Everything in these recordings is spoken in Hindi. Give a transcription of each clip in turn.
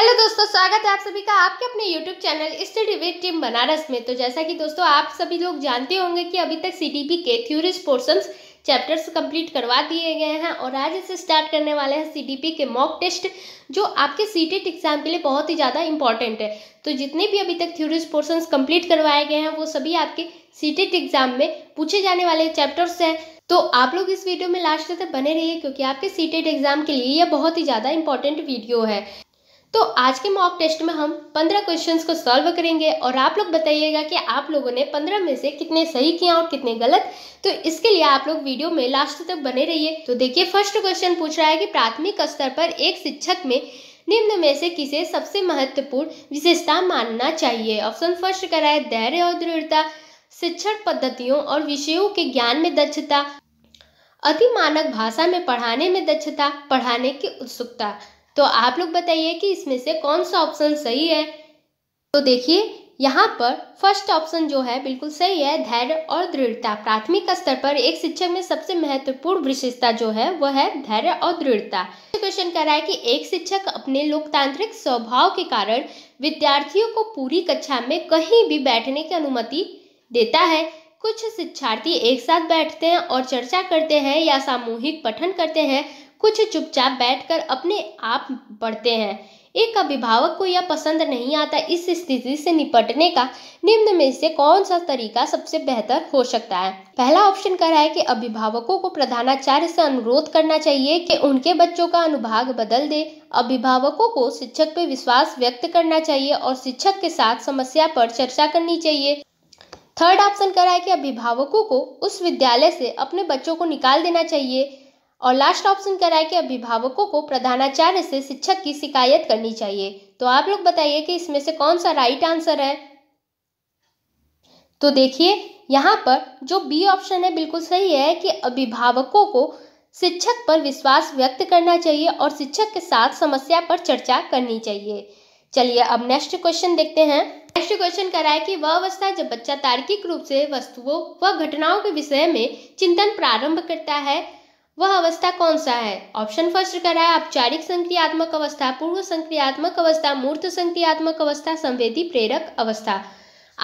हेलो दोस्तों स्वागत है आप सभी का आपके अपने YouTube channel study with team Banaras में तो जैसा कि दोस्तों आप सभी लोग जानते होंगे कि अभी तक सी के थ्योरिस पोर्सन्स चैप्टर्स कंप्लीट करवा दिए गए हैं और आज इसे स्टार्ट करने वाले हैं सी के मॉक टेस्ट जो आपके सी एग्जाम e के लिए बहुत ही ज़्यादा इंपॉर्टेंट है तो जितने भी अभी तक थ्योरिस पोर्सन कम्प्लीट करवाए गए हैं वो सभी आपके सी एग्जाम e में पूछे जाने वाले चैप्टर्स हैं तो आप लोग इस वीडियो में लास्ट तक बने रहिए क्योंकि आपके सी एग्जाम e के लिए यह बहुत ही ज़्यादा इंपॉर्टेंट वीडियो है तो आज के मॉक टेस्ट में हम 15 क्वेश्चंस को सॉल्व करेंगे और आप लोग बताइएगा कि आप लोगों ने 15 में से कितने सही किया और कितने गलत तो इसके लिए आप लोग वीडियो में लास्ट तक बने रहिए तो देखिए फर्स्ट क्वेश्चन पूछ रहा है कि प्राथमिक स्तर पर एक शिक्षक में निम्न में से किसे सबसे महत्वपूर्ण विशेषता मानना चाहिए ऑप्शन फर्स्ट का है धैर्य और दृढ़ता शिक्षण पद्धतियों और विषयों के ज्ञान में दक्षता अति मानक भाषा में पढ़ाने में दक्षता पढ़ाने की उत्सुकता तो आप लोग बताइए कि इसमें से कौन सा ऑप्शन सही है तो देखिए यहाँ पर फर्स्ट ऑप्शन जो है बिल्कुल सही है धैर्य और दृढ़ता प्राथमिक स्तर पर एक शिक्षक में सबसे महत्वपूर्ण विशेषता जो है वह है धैर्य और दृढ़ता क्वेश्चन कह रहा है कि एक शिक्षक अपने लोकतांत्रिक स्वभाव के कारण विद्यार्थियों को पूरी कक्षा में कहीं भी बैठने की अनुमति देता है कुछ शिक्षार्थी एक साथ बैठते हैं और चर्चा करते हैं या सामूहिक पठन करते हैं कुछ चुपचाप बैठकर अपने आप पढ़ते हैं एक अभिभावक को यह पसंद नहीं आता इस स्थिति से निपटने का निम्न में से कौन सा तरीका सबसे बेहतर हो सकता है पहला ऑप्शन कह रहा है कि अभिभावकों को प्रधानाचार्य से अनुरोध करना चाहिए कि उनके बच्चों का अनुभाग बदल दे अभिभावकों को शिक्षक पर विश्वास व्यक्त करना चाहिए और शिक्षक के साथ समस्या पर चर्चा करनी चाहिए थर्ड ऑप्शन कह रहा है कि अभिभावकों को उस विद्यालय से अपने बच्चों को निकाल देना चाहिए और लास्ट ऑप्शन कह रहा है कि अभिभावकों को प्रधानाचार्य से शिक्षक की शिकायत करनी चाहिए तो आप लोग बताइए कि इसमें से कौन सा राइट आंसर है तो देखिए यहाँ पर जो बी ऑप्शन है बिल्कुल सही है कि अभिभावकों को शिक्षक पर विश्वास व्यक्त करना चाहिए और शिक्षक के साथ समस्या पर चर्चा करनी चाहिए चलिए अब नेक्स्ट क्वेश्चन देखते हैं नेक्स्ट क्वेश्चन कह रहा है कि वह अवस्था जब बच्चा तार्किक रूप से वस्तुओं व घटनाओं के विषय में चिंतन प्रारंभ करता है वह अवस्था कौन सा है ऑप्शन फर्स्ट कर रहा है औपचारिक संक्रियात्मक अवस्था पूर्व संक्रियात्मक अवस्था मूर्त संक्रियात्मक अवस्था संवेदी प्रेरक अवस्था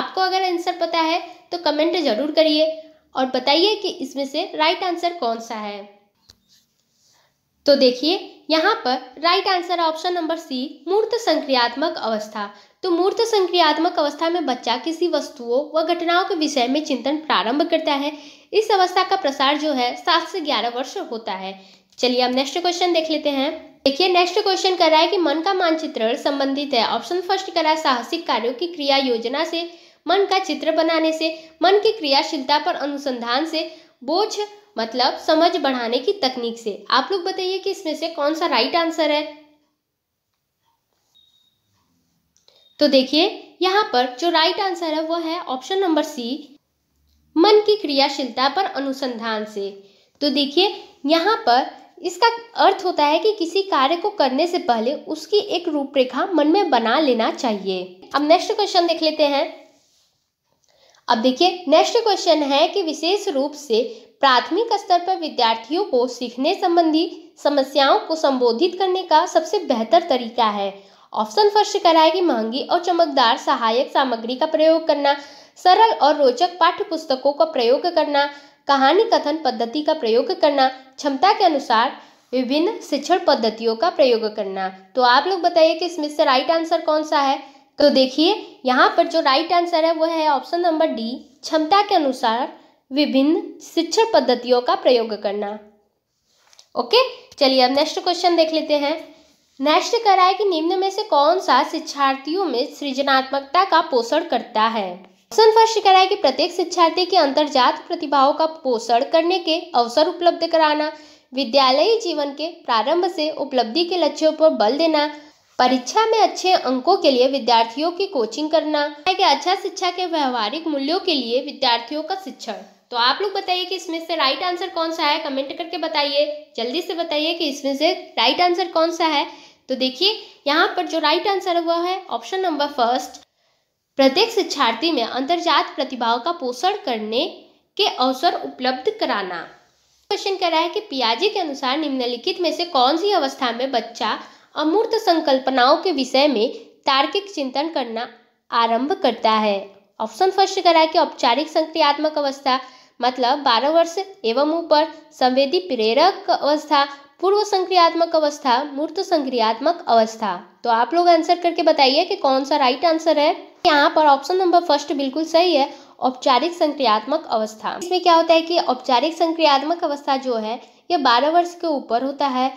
आपको अगर आंसर पता है तो कमेंट जरूर करिए और बताइए कि इसमें से राइट आंसर कौन सा है तो देखिए यहाँ पर right answer option number C मूर्त संक्रियात्मक अवस्था तो मूर्त संक्रियात्मक अवस्था में बच्चा किसी वस्तुओं व घटनाओं के विषय में चिंतन प्रारंभ करता है इस अवस्था का प्रसार जो है सात से ग्यारह वर्ष होता है चलिए अब नेक्स्ट क्वेश्चन देख लेते हैं देखिए नेक्स्ट क्वेश्चन कर रहा है कि मन का मानचित्रण संबंधित है ऑप्शन फर्स्ट करा साहसिक कार्यों की क्रिया योजना से मन का चित्र बनाने से मन की क्रियाशीलता पर अनुसंधान से बोझ मतलब समझ बढ़ाने की तकनीक से आप लोग बताइए कि इसमें से कौन सा राइट आंसर है तो देखिए यहाँ पर जो राइट आंसर है वो है ऑप्शन नंबर सी मन की क्रियाशीलता पर अनुसंधान से तो देखिए यहाँ पर इसका अर्थ होता है कि किसी कार्य को करने से पहले उसकी एक रूपरेखा मन में बना लेना चाहिए अब नेक्स्ट क्वेश्चन देख लेते हैं अब देखिए नेक्स्ट क्वेश्चन है कि विशेष रूप से प्राथमिक स्तर पर विद्यार्थियों को सीखने संबंधी समस्याओं को संबोधित करने का सबसे बेहतर तरीका है ऑप्शन कराए कराएगी महंगी और चमकदार सहायक सामग्री का प्रयोग करना सरल और रोचक पाठ्य पुस्तकों का प्रयोग करना कहानी कथन पद्धति का प्रयोग करना क्षमता के अनुसार विभिन्न शिक्षण पद्धतियों का प्रयोग करना तो आप लोग बताइए कि इसमें से राइट आंसर कौन सा है तो देखिए यहाँ पर जो राइट आंसर है वो है ऑप्शन नंबर डी क्षमता के अनुसार विभिन्न शिक्षण पद्धतियों का प्रयोग करना ओके चलिए अब नेक्स्ट क्वेश्चन देख लेते हैं नेक्स्ट कराए कि निम्न में से कौन सा शिक्षार्थियों में सृजनात्मकता का पोषण करता है ऑप्शन फर्स्ट कराए कि प्रत्येक शिक्षार्थी के अंतर्जात प्रतिभाओं का पोषण करने के अवसर उपलब्ध कराना विद्यालयी जीवन के प्रारंभ से उपलब्धि के लक्ष्यों पर बल देना परीक्षा में अच्छे अंकों के लिए विद्यार्थियों की कोचिंग करना कि अच्छा शिक्षा के व्यवहारिक मूल्यों के लिए विद्यार्थियों का शिक्षण तो आप लोग बताइए कि इसमें से राइट आंसर कौन सा है कमेंट करके बताइए जल्दी से बताइए कि इसमें से राइट आंसर कौन सा है तो देखिए यहाँ पर जो राइट आंसर हुआ है ऑप्शन नंबर फर्स्ट प्रत्येक शिक्षार्थी में अंतर्जात प्रतिभाओं का पोषण करने के अवसर उपलब्ध कराना क्वेश्चन कह रहा है कि पियाजे के अनुसार निम्नलिखित में से कौन सी अवस्था में बच्चा अमूर्त संकल्पनाओं के विषय में तार्किक चिंतन करना आरंभ करता है ऑप्शन फर्स्ट कह रहा है कि औपचारिक संक्रियात्मक अवस्था मतलब 12 वर्ष एवं ऊपर संवेदी प्रेरक अवस्था पूर्व संक्रियात्मक अवस्था मूर्त संक्रियात्मक अवस्था तो आप लोग आंसर करके बताइए कि कौन सा राइट आंसर है यहाँ पर ऑप्शन नंबर फर्स्ट बिल्कुल सही है औपचारिक संक्रियात्मक अवस्था इसमें क्या होता है कि औपचारिक संक्रियात्मक अवस्था जो है यह बारह वर्ष के ऊपर होता है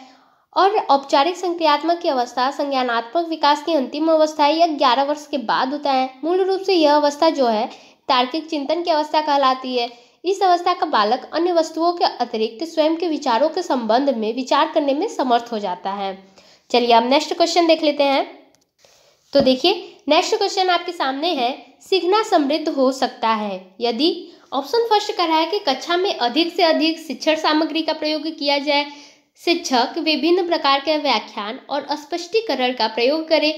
और औपचारिक संक्रियात्मक की अवस्था संज्ञानात्मक विकास की अंतिम अवस्था है यह ग्यारह वर्ष के बाद होता है मूल रूप से यह अवस्था जो है तार्किक चिंतन की अवस्था कहलाती है इस अवस्था का बालक अन्य वस्तुओं के अतिरिक्त स्वयं के विचारों के संबंध में विचार करने में समर्थ हो जाता है चलिए अब नेक्स्ट क्वेश्चन देख लेते हैं तो देखिए नेक्स्ट क्वेश्चन आपके सामने है सीखना समृद्ध हो सकता है यदि ऑप्शन फर्स्ट कर रहा है कि कक्षा में अधिक से अधिक शिक्षण सामग्री का प्रयोग किया जाए शिक्षक विभिन्न प्रकार के व्याख्यान और स्पष्टीकरण का प्रयोग करे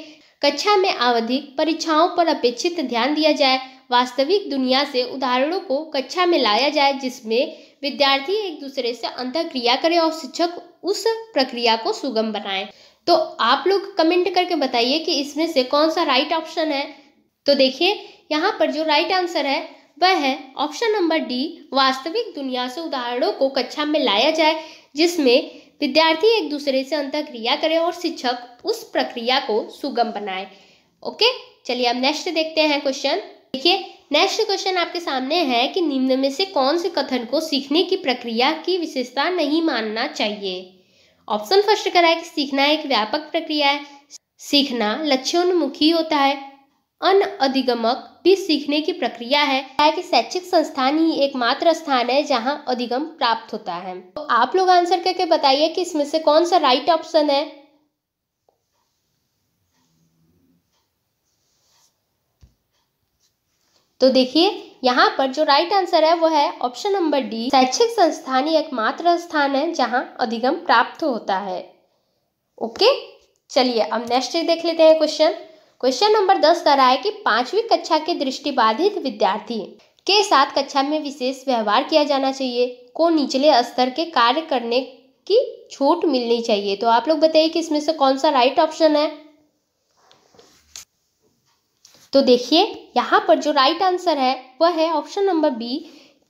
कक्षा में आवधिक परीक्षाओं पर अपेक्षित ध्यान दिया जाए वास्तविक दुनिया से उदाहरणों को कक्षा में लाया जाए जिसमें विद्यार्थी एक दूसरे से अंतर क्रिया करें और शिक्षक उस प्रक्रिया को सुगम बनाए तो आप लोग कमेंट करके बताइए कि इसमें से कौन सा राइट ऑप्शन है तो देखिए यहाँ पर जो राइट आंसर है वह है ऑप्शन नंबर डी वास्तविक दुनिया से उदाहरणों को कक्षा में लाया जाए जिसमें विद्यार्थी एक दूसरे से अंतर क्रिया करें और शिक्षक उस प्रक्रिया को सुगम बनाए ओके चलिए अब नेक्स्ट देखते हैं क्वेश्चन देखिए नेक्स्ट क्वेश्चन आपके सामने है कि निम्न में से कौन से कथन को सीखने की प्रक्रिया की विशेषता नहीं मानना चाहिए ऑप्शन फर्स्ट करा है कि सीखना एक व्यापक प्रक्रिया है सीखना लक्ष्योन्मुखी होता है अन अधिगमक भी सीखने की प्रक्रिया है है कि शैक्षिक संस्थान ही एकमात्र स्थान है जहां अधिगम प्राप्त होता है तो आप लोग आंसर करके बताइए कि इसमें से कौन सा राइट ऑप्शन है तो देखिए यहाँ पर जो राइट आंसर है वो है ऑप्शन नंबर डी शैक्षिक संस्थान ही एकमात्र स्थान है जहाँ अधिगम प्राप्त होता है ओके चलिए अब नेक्स्ट देख लेते हैं क्वेश्चन क्वेश्चन नंबर दस कह रहा है कि पांचवी कक्षा के दृष्टिबाधित विद्यार्थी के साथ कक्षा में विशेष व्यवहार किया जाना चाहिए को निचले स्तर के कार्य करने की छूट मिलनी चाहिए तो आप लोग बताइए कि इसमें से कौन सा राइट ऑप्शन है तो देखिए यहाँ पर जो राइट आंसर है वह है ऑप्शन नंबर बी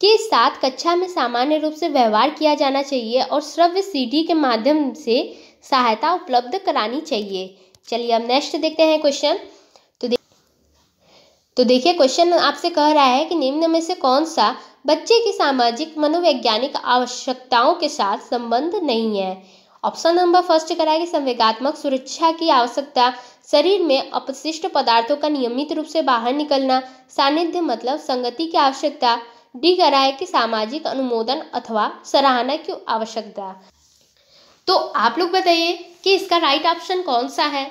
के साथ कक्षा में सामान्य रूप से व्यवहार किया जाना चाहिए और श्रव्य सीढ़ी के माध्यम से सहायता उपलब्ध करानी चाहिए चलिए अब नेक्स्ट देखते हैं क्वेश्चन तो दे तो देखिए क्वेश्चन आपसे कह रहा है कि निम्न में से कौन सा बच्चे की सामाजिक मनोवैज्ञानिक आवश्यकताओं के साथ संबंध नहीं है ऑप्शन नंबर फर्स्ट कराएगी संवेगात्मक सुरक्षा की आवश्यकता शरीर में अपशिष्ट पदार्थों का नियमित रूप से बाहर निकलना सानिध्य मतलब संगति की आवश्यकता डी कराए कि सामाजिक अनुमोदन अथवा सराहना की आवश्यकता तो आप लोग बताइए कि इसका राइट ऑप्शन कौन सा है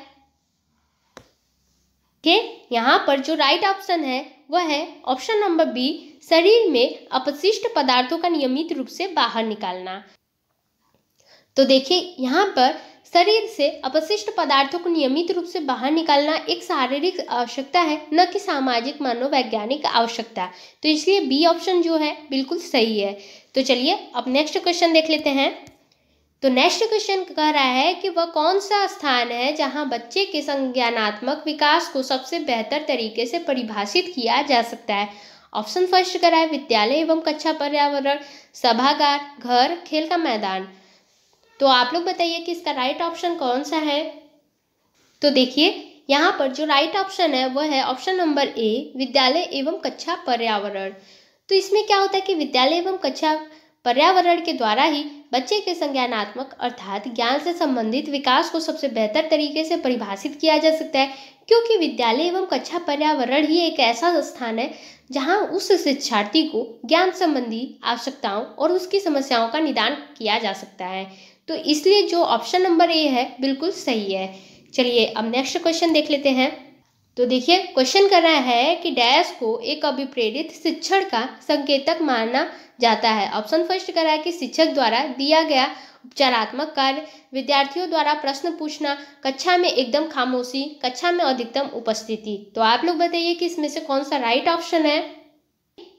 के यहाँ पर जो राइट ऑप्शन है वह है ऑप्शन नंबर बी शरीर में अपशिष्ट पदार्थों का नियमित रूप से बाहर निकालना तो देखिए यहाँ पर शरीर से अपशिष्ट पदार्थों को नियमित रूप से बाहर निकालना एक शारीरिक आवश्यकता है न कि सामाजिक मनोवैज्ञानिक आवश्यकता तो इसलिए बी ऑप्शन जो है बिल्कुल सही है तो चलिए अब नेक्स्ट क्वेश्चन देख लेते हैं तो नेक्स्ट क्वेश्चन कह रहा है कि वह कौन सा स्थान है जहां बच्चे के संज्ञानात्मक विकास को सबसे बेहतर तरीके से परिभाषित किया जा सकता है ऑप्शन फर्स्ट कह रहा है विद्यालय एवं कक्षा पर्यावरण सभागार घर खेल का मैदान तो आप लोग बताइए कि इसका राइट ऑप्शन कौन सा है तो देखिए यहाँ पर जो राइट ऑप्शन है वह है ऑप्शन नंबर ए विद्यालय एवं कक्षा पर्यावरण तो इसमें क्या होता है कि विद्यालय एवं कक्षा पर्यावरण के द्वारा ही बच्चे के संज्ञानात्मक अर्थात ज्ञान से संबंधित विकास को सबसे बेहतर तरीके से परिभाषित किया जा सकता है क्योंकि विद्यालय एवं कक्षा पर्यावरण ही एक ऐसा स्थान है जहां उस शिक्षार्थी को ज्ञान संबंधी आवश्यकताओं और उसकी समस्याओं का निदान किया जा सकता है तो इसलिए जो ऑप्शन नंबर ए है बिल्कुल सही है चलिए अब नेक्स्ट क्वेश्चन देख लेते हैं तो देखिए क्वेश्चन कर रहा है कि डैश को एक अभिप्रेरित शिक्षण का संकेतक मानना जाता है ऑप्शन फर्स्ट कह रहा है कि शिक्षक द्वारा दिया गया उपचारात्मक कार्य विद्यार्थियों द्वारा प्रश्न पूछना कक्षा में एकदम खामोशी कक्षा में अधिकतम उपस्थिति तो आप लोग बताइए कि इसमें से कौन सा राइट ऑप्शन है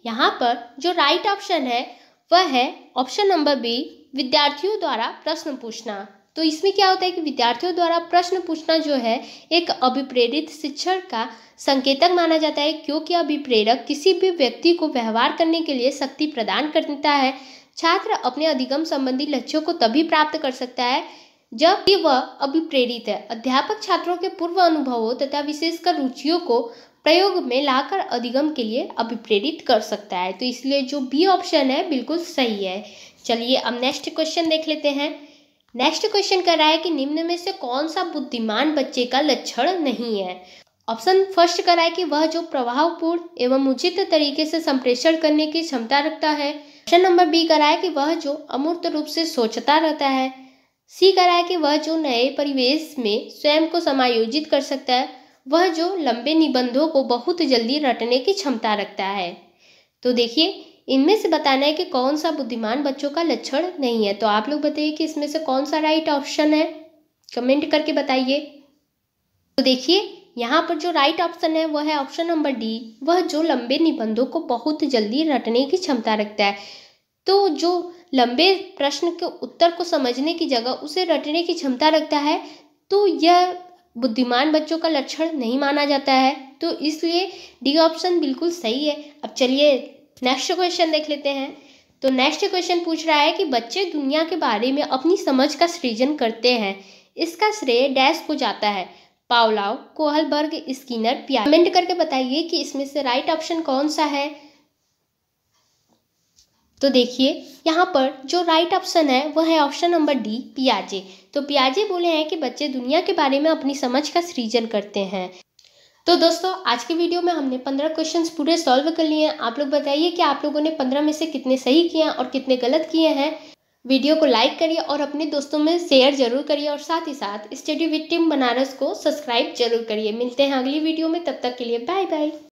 यहाँ पर जो राइट ऑप्शन है वह है ऑप्शन नंबर बी विद्यार्थियों द्वारा प्रश्न पूछना तो इसमें क्या होता है कि विद्यार्थियों द्वारा प्रश्न पूछना जो है एक अभिप्रेरित शिक्षण का संकेतक माना जाता है क्योंकि अभिप्रेरक किसी भी व्यक्ति को व्यवहार करने के लिए शक्ति प्रदान करता है छात्र अपने अधिगम संबंधी लक्ष्यों को तभी प्राप्त कर सकता है जब वह अभिप्रेरित है अध्यापक छात्रों के पूर्व अनुभवों तथा विशेषकर रुचियों को प्रयोग में लाकर अधिगम के लिए अभिप्रेरित कर सकता है तो इसलिए जो बी ऑप्शन है बिल्कुल सही है चलिए अब नेक्स्ट क्वेश्चन देख लेते हैं नेक्स्ट क्वेश्चन कर रहा है कि निम्न में से कौन सा बुद्धिमान बच्चे का लक्षण नहीं है ऑप्शन फर्स्ट कर रहा है कि वह जो प्रभावपूर्ण एवं उचित तरीके से संप्रेषण करने की क्षमता रखता है ऑप्शन नंबर बी कर रहा है कि वह जो अमूर्त रूप से सोचता रहता है सी कर रहा है कि वह जो नए परिवेश में स्वयं को समायोजित कर सकता है वह जो लंबे निबंधों को बहुत जल्दी रटने की क्षमता रखता है तो देखिए इनमें से बताना है कि कौन सा बुद्धिमान बच्चों का लक्षण नहीं है तो आप लोग बताइए कि इसमें से कौन सा राइट ऑप्शन है कमेंट करके बताइए तो देखिए यहाँ पर जो राइट ऑप्शन है वह है ऑप्शन नंबर डी वह जो लंबे निबंधों को बहुत जल्दी रटने की क्षमता रखता है तो जो लंबे प्रश्न के उत्तर को समझने की जगह उसे रटने की क्षमता रखता है तो यह बुद्धिमान बच्चों का लक्षण नहीं माना जाता है तो इसलिए डी ऑप्शन बिल्कुल सही है अब चलिए नेक्स्ट क्वेश्चन देख लेते हैं तो नेक्स्ट क्वेश्चन पूछ रहा है कि बच्चे दुनिया के बारे में अपनी समझ का सृजन करते हैं इसका श्रेय डैश को जाता है पावलाव कोहलबर्ग स्किनर पिया कमेंट करके बताइए कि इसमें से राइट ऑप्शन कौन सा है तो देखिए यहाँ पर जो राइट ऑप्शन है वह है ऑप्शन नंबर डी पियाजे तो पियाजे बोले हैं कि बच्चे दुनिया के बारे में अपनी समझ का सृजन करते हैं तो दोस्तों आज के वीडियो में हमने पंद्रह क्वेश्चंस पूरे सॉल्व कर लिए हैं आप लोग बताइए कि आप लोगों ने पंद्रह में से कितने सही किए हैं और कितने गलत किए हैं वीडियो को लाइक करिए और अपने दोस्तों में शेयर जरूर करिए और साथ ही साथ स्टडी विद टीम बनारस को सब्सक्राइब जरूर करिए मिलते हैं अगली वीडियो में तब तक के लिए बाय बाय